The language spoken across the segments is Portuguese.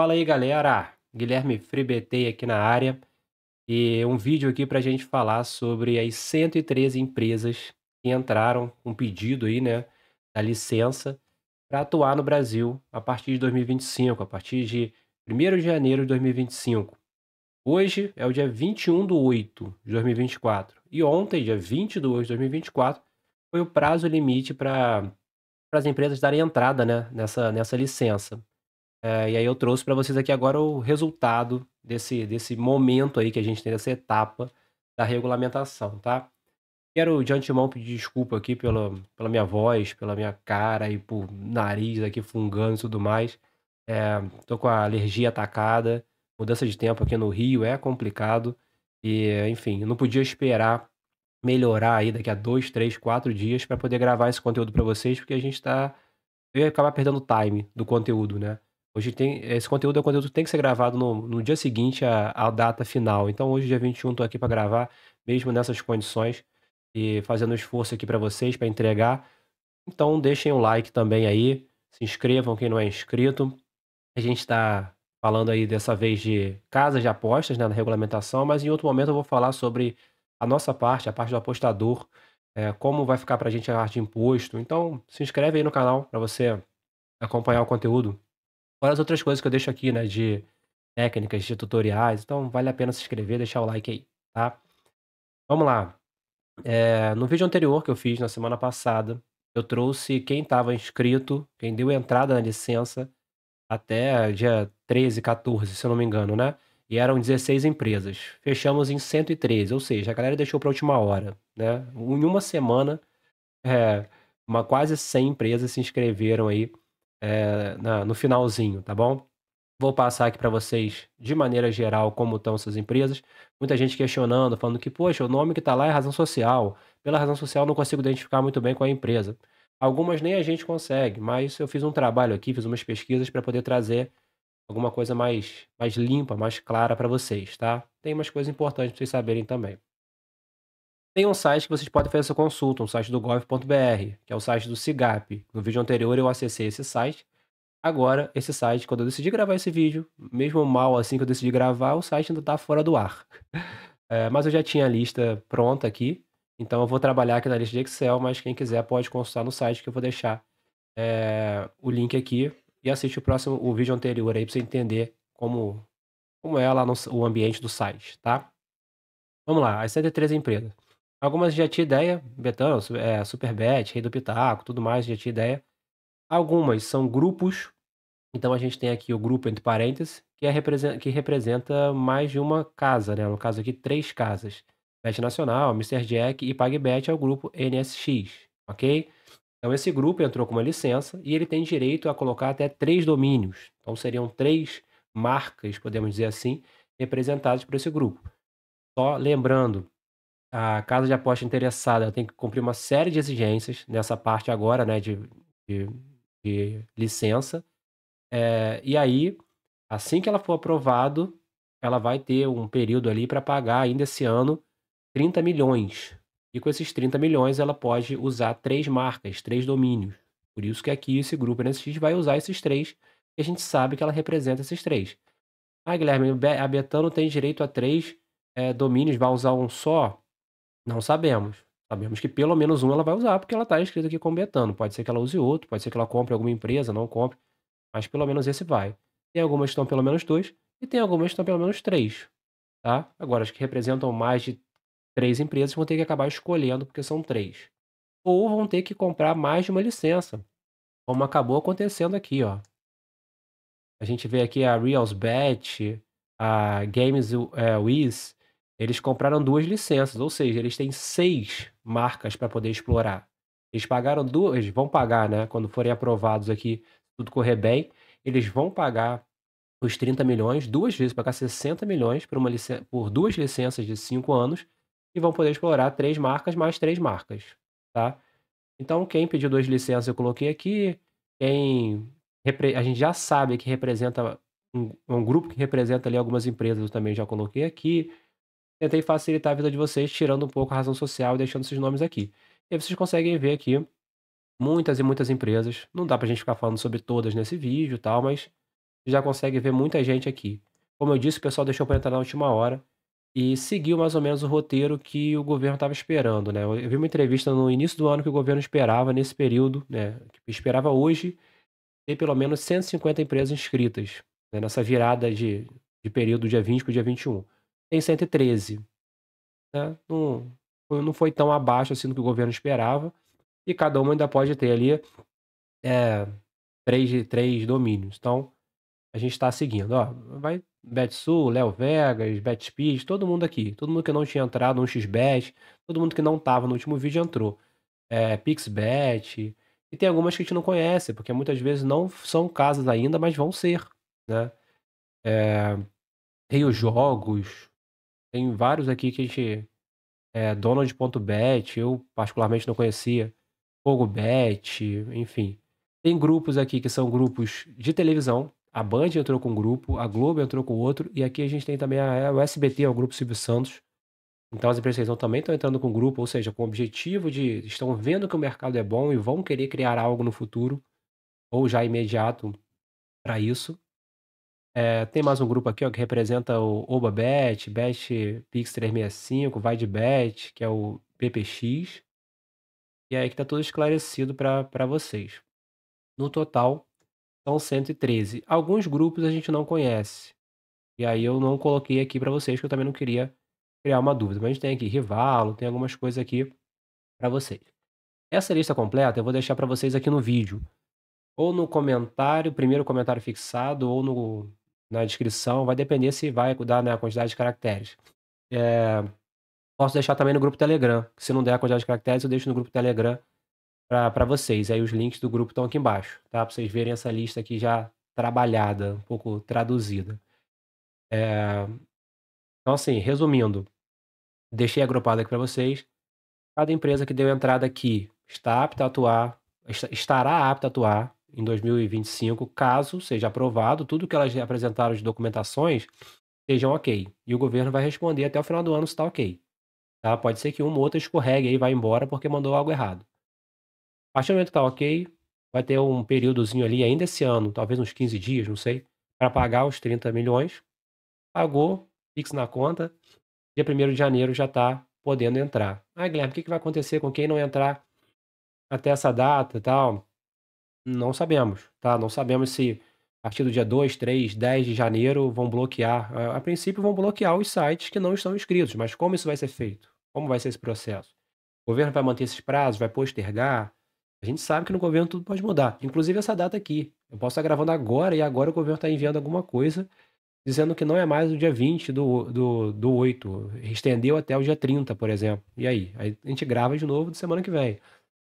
Fala aí, galera. Guilherme Fribetei aqui na área. E um vídeo aqui para a gente falar sobre as 113 empresas que entraram com um pedido aí, né, da licença para atuar no Brasil a partir de 2025, a partir de 1 de janeiro de 2025. Hoje é o dia 21 de 8 de 2024 e ontem, dia 22 de 2024, foi o prazo limite para as empresas darem entrada né, nessa, nessa licença. Eh, e aí eu trouxe para vocês aqui agora o resultado desse, desse momento aí que a gente tem dessa etapa da regulamentação, tá? Quero de antemão pedir desculpa aqui pela, pela minha voz, pela minha cara e por nariz aqui fungando e tudo mais. É, tô com a alergia atacada, mudança de tempo aqui no Rio é complicado e, enfim, não podia esperar melhorar aí daqui a dois, três, quatro dias para poder gravar esse conteúdo para vocês, porque a gente tá eu ia acabar perdendo o time do conteúdo, né? Hoje tem. Esse conteúdo é o conteúdo que tem que ser gravado no, no dia seguinte à, à data final. Então, hoje, dia 21, estou aqui para gravar, mesmo nessas condições, e fazendo esforço aqui para vocês, para entregar. Então, deixem o um like também aí. Se inscrevam quem não é inscrito. A gente está falando aí dessa vez de casas de apostas, né, na regulamentação, mas em outro momento eu vou falar sobre a nossa parte, a parte do apostador, é, como vai ficar para a gente a parte de imposto. Então, se inscreve aí no canal para você acompanhar o conteúdo. Fora as outras coisas que eu deixo aqui, né? De técnicas, de tutoriais. Então, vale a pena se inscrever, deixar o like aí, tá? Vamos lá. É, no vídeo anterior que eu fiz na semana passada, eu trouxe quem estava inscrito, quem deu entrada na licença até dia 13, 14, se eu não me engano, né? E eram 16 empresas. Fechamos em 113, ou seja, a galera deixou para última hora, né? Em uma semana, é, uma, quase 100 empresas se inscreveram aí é, na, no finalzinho, tá bom? Vou passar aqui para vocês, de maneira geral, como estão essas empresas. Muita gente questionando, falando que, poxa, o nome que está lá é razão social. Pela razão social, não consigo identificar muito bem com é a empresa. Algumas nem a gente consegue, mas eu fiz um trabalho aqui, fiz umas pesquisas para poder trazer alguma coisa mais, mais limpa, mais clara para vocês, tá? Tem umas coisas importantes para vocês saberem também. Tem um site que vocês podem fazer essa consulta, um site do gov.br, que é o site do CIGAP. No vídeo anterior eu acessei esse site. Agora, esse site, quando eu decidi gravar esse vídeo, mesmo mal assim que eu decidi gravar, o site ainda está fora do ar. É, mas eu já tinha a lista pronta aqui, então eu vou trabalhar aqui na lista de Excel, mas quem quiser pode consultar no site que eu vou deixar é, o link aqui e assiste o próximo, o vídeo anterior aí para você entender como, como é lá no, o ambiente do site, tá? Vamos lá, as 103 empresas. Algumas já tinha ideia, Betão, é, Superbet, Rei do Pitaco, tudo mais, já tinha ideia. Algumas são grupos, então a gente tem aqui o grupo entre parênteses, que, é representa, que representa mais de uma casa, né? No caso aqui, três casas. Bet Nacional, Mr. Jack e PagBet é o grupo NSX, ok? Então esse grupo entrou com uma licença e ele tem direito a colocar até três domínios. Então seriam três marcas, podemos dizer assim, representadas por esse grupo. Só lembrando a casa de aposta interessada tem que cumprir uma série de exigências nessa parte agora, né, de, de, de licença. É, e aí, assim que ela for aprovado, ela vai ter um período ali para pagar ainda esse ano 30 milhões. E com esses 30 milhões ela pode usar três marcas, três domínios. Por isso que aqui esse grupo NSX vai usar esses três, e a gente sabe que ela representa esses três. Ah, Guilherme, a Betano tem direito a três é, domínios, vai usar um só? Não sabemos. Sabemos que pelo menos um ela vai usar, porque ela está escrita aqui como betano. Pode ser que ela use outro, pode ser que ela compre alguma empresa, não compre, mas pelo menos esse vai. Tem algumas que estão pelo menos dois e tem algumas que estão pelo menos três. Tá? Agora, as que representam mais de três empresas vão ter que acabar escolhendo, porque são três. Ou vão ter que comprar mais de uma licença, como acabou acontecendo aqui. Ó. A gente vê aqui a RealsBet, a Games é, Wiz, eles compraram duas licenças, ou seja, eles têm seis marcas para poder explorar. Eles pagaram duas, vão pagar, né? Quando forem aprovados aqui, tudo correr bem, eles vão pagar os 30 milhões, duas vezes, pagar 60 milhões por, uma por duas licenças de cinco anos e vão poder explorar três marcas mais três marcas, tá? Então, quem pediu duas licenças eu coloquei aqui, quem a gente já sabe que representa um, um grupo que representa ali algumas empresas eu também já coloquei aqui, Tentei facilitar a vida de vocês, tirando um pouco a razão social e deixando esses nomes aqui. E aí vocês conseguem ver aqui muitas e muitas empresas. Não dá pra gente ficar falando sobre todas nesse vídeo e tal, mas já consegue ver muita gente aqui. Como eu disse, o pessoal deixou para entrar na última hora e seguiu mais ou menos o roteiro que o governo estava esperando, né? Eu vi uma entrevista no início do ano que o governo esperava nesse período, né? Que tipo, esperava hoje ter pelo menos 150 empresas inscritas né? nessa virada de, de período dia 20 para o dia 21 tem 113. Né? Não, não foi tão abaixo assim do que o governo esperava. E cada uma ainda pode ter ali é, três, três domínios. Então, a gente está seguindo. Ó, vai BetSul, Léo Vegas, BetSpeed, todo mundo aqui. Todo mundo que não tinha entrado no XBet, todo mundo que não estava no último vídeo entrou. É, PixBet. E tem algumas que a gente não conhece, porque muitas vezes não são casas ainda, mas vão ser. Né? É, Rio Jogos, tem vários aqui que a gente. É, Donald.bet, eu particularmente não conhecia. Fogobet, enfim. Tem grupos aqui que são grupos de televisão. A Band entrou com um grupo, a Globo entrou com outro, e aqui a gente tem também a, é, o SBT, é o Grupo Silvio Santos. Então as empresas então, também estão entrando com grupo, ou seja, com o objetivo de estão vendo que o mercado é bom e vão querer criar algo no futuro, ou já imediato, para isso. É, tem mais um grupo aqui ó, que representa o ObaBet, BetPix365, VideBet, que é o BPX. E aí que está tudo esclarecido para vocês. No total, são 113. Alguns grupos a gente não conhece. E aí eu não coloquei aqui para vocês, que eu também não queria criar uma dúvida. Mas a gente tem aqui Rivalo, tem algumas coisas aqui para vocês. Essa lista completa eu vou deixar para vocês aqui no vídeo ou no comentário, primeiro comentário fixado, ou no, na descrição, vai depender se vai dar né, a quantidade de caracteres. É, posso deixar também no grupo Telegram. Se não der a quantidade de caracteres, eu deixo no grupo Telegram para vocês. Aí os links do grupo estão aqui embaixo, tá? Para vocês verem essa lista aqui já trabalhada, um pouco traduzida. É, então, assim, resumindo, deixei agrupado aqui para vocês. Cada empresa que deu entrada aqui está apta a atuar, estará apta a atuar em 2025, caso seja aprovado, tudo que elas apresentaram de documentações estejam ok. E o governo vai responder até o final do ano se está ok. Tá? Pode ser que uma ou outra escorregue e vá embora porque mandou algo errado. A partir do momento que está ok, vai ter um períodozinho ali ainda esse ano, talvez uns 15 dias, não sei, para pagar os 30 milhões. Pagou, fixo na conta, dia 1 de janeiro já está podendo entrar. Ah, Guilherme, o que, que vai acontecer com quem não entrar até essa data e tal? Não sabemos, tá? Não sabemos se a partir do dia 2, 3, 10 de janeiro vão bloquear. A, a princípio vão bloquear os sites que não estão inscritos, mas como isso vai ser feito? Como vai ser esse processo? O governo vai manter esses prazos? Vai postergar? A gente sabe que no governo tudo pode mudar. Inclusive essa data aqui. Eu posso estar gravando agora e agora o governo está enviando alguma coisa dizendo que não é mais o dia 20 do, do, do 8. Estendeu até o dia 30, por exemplo. E aí? Aí a gente grava de novo de semana que vem.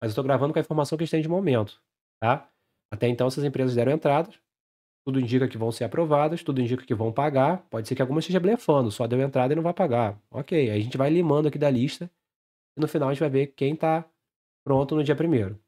Mas eu estou gravando com a informação que a gente tem de momento. Tá? Até então, essas empresas deram entradas, tudo indica que vão ser aprovadas, tudo indica que vão pagar. Pode ser que alguma esteja blefando, só deu entrada e não vai pagar. Ok, aí a gente vai limando aqui da lista e no final a gente vai ver quem está pronto no dia primeiro.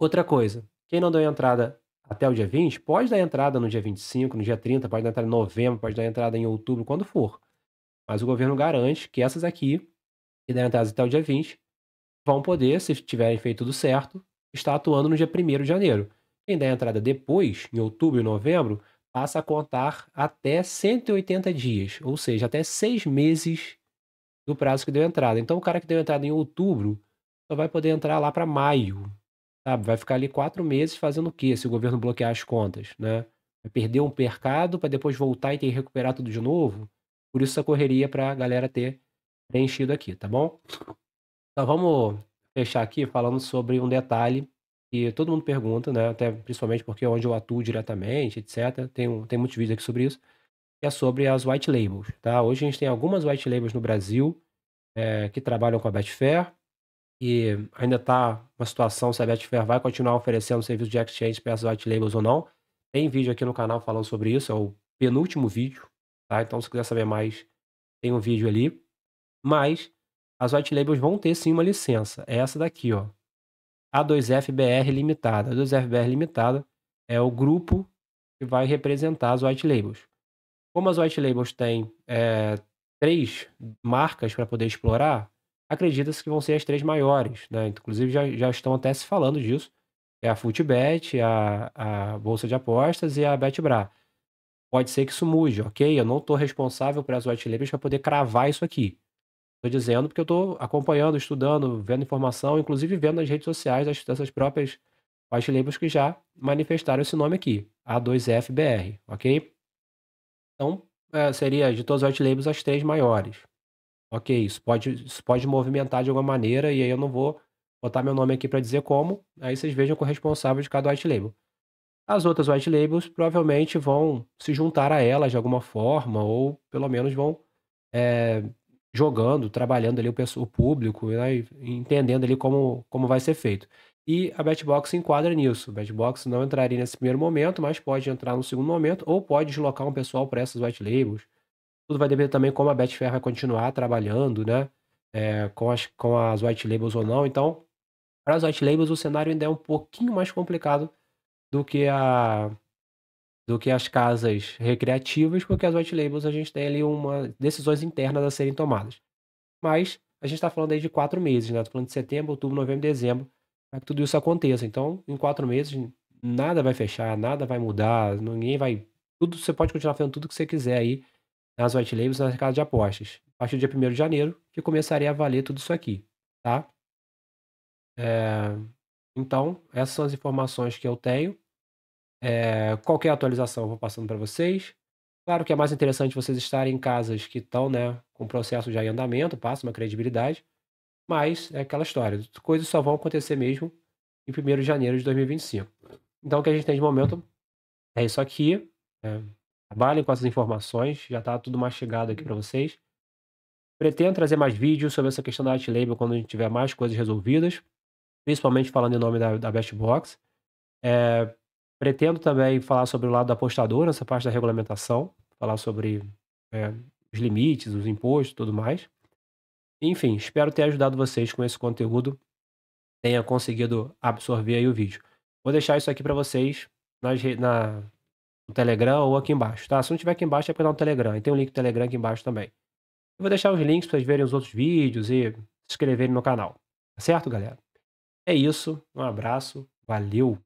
Outra coisa, quem não deu entrada até o dia 20, pode dar entrada no dia 25, no dia 30, pode dar entrada em novembro, pode dar entrada em outubro, quando for. Mas o governo garante que essas aqui, que deram entrada até o dia 20, vão poder, se tiverem feito tudo certo, está atuando no dia 1 de janeiro. Quem der entrada depois, em outubro e novembro, passa a contar até 180 dias, ou seja, até seis meses do prazo que deu entrada. Então, o cara que deu entrada em outubro só vai poder entrar lá para maio, sabe? Vai ficar ali quatro meses fazendo o quê se o governo bloquear as contas, né? Vai perder um mercado para depois voltar e ter que recuperar tudo de novo. Por isso essa correria para a galera ter preenchido aqui, tá bom? Então vamos fechar aqui falando sobre um detalhe que todo mundo pergunta, né? Até principalmente porque é onde eu atuo diretamente, etc. Tem, um, tem muitos vídeos aqui sobre isso. Que é sobre as white labels, tá? Hoje a gente tem algumas white labels no Brasil é, que trabalham com a Betfair e ainda está uma situação se a Betfair vai continuar oferecendo serviço de exchange para essas white labels ou não. Tem vídeo aqui no canal falando sobre isso, é o penúltimo vídeo, tá? Então se quiser saber mais, tem um vídeo ali. Mas as white labels vão ter sim uma licença. É essa daqui, ó. A2FBR limitada. A2FBR limitada é o grupo que vai representar as white labels. Como as white labels têm é, três marcas para poder explorar, acredita-se que vão ser as três maiores, né? Inclusive já, já estão até se falando disso. É a FootBet, a, a Bolsa de Apostas e a BetBra. Pode ser que isso mude, ok? Eu não estou responsável para as white labels para poder cravar isso aqui. Estou dizendo porque eu estou acompanhando, estudando, vendo informação, inclusive vendo nas redes sociais as, dessas próprias white labels que já manifestaram esse nome aqui, A2FBR, ok? Então, é, seria de todos os white labels as três maiores. Ok, isso pode, isso pode movimentar de alguma maneira e aí eu não vou botar meu nome aqui para dizer como, aí vocês vejam com o responsável de cada white label. As outras white labels provavelmente vão se juntar a elas de alguma forma, ou pelo menos vão é, jogando, trabalhando ali o, o público, né, entendendo ali como, como vai ser feito. E a Betbox se enquadra nisso. A Betbox não entraria nesse primeiro momento, mas pode entrar no segundo momento, ou pode deslocar um pessoal para essas white labels. Tudo vai depender também como a Betfair vai continuar trabalhando, né? É, com, as, com as white labels ou não. Então, para as white labels, o cenário ainda é um pouquinho mais complicado do que a, do que as casas recreativas, porque as white labels a gente tem ali uma decisões internas a serem tomadas. Mas a gente está falando aí de quatro meses, né? Estou falando de setembro, outubro, novembro, dezembro, para que tudo isso aconteça. Então, em quatro meses, nada vai fechar, nada vai mudar, ninguém vai. Tudo, você pode continuar fazendo tudo que você quiser aí nas white labels, nas casas de apostas. A partir do dia 1 de janeiro, que começaria a valer tudo isso aqui, tá? É... Então, essas são as informações que eu tenho. Eh, é, qualquer atualização eu vou passando para vocês. Claro que é mais interessante vocês estarem em casas que estão né, com o processo já em andamento, passa uma credibilidade, mas é aquela história. Coisas só vão acontecer mesmo em 1 de janeiro de 2025. Então o que a gente tem de momento é isso aqui. É, trabalhem com essas informações, já está tudo mais chegado aqui para vocês. Pretendo trazer mais vídeos sobre essa questão da Art Label quando a gente tiver mais coisas resolvidas, principalmente falando em nome da, da Best Box. É, Pretendo também falar sobre o lado do apostador, essa parte da regulamentação, falar sobre é, os limites, os impostos tudo mais. Enfim, espero ter ajudado vocês com esse conteúdo, tenha conseguido absorver aí o vídeo. Vou deixar isso aqui para vocês nas, na, no Telegram ou aqui embaixo, tá? Se não tiver aqui embaixo é para dar um Telegram, e tem um link do Telegram aqui embaixo também. Eu vou deixar os links para vocês verem os outros vídeos e se inscreverem no canal. Tá certo, galera? É isso, um abraço, valeu!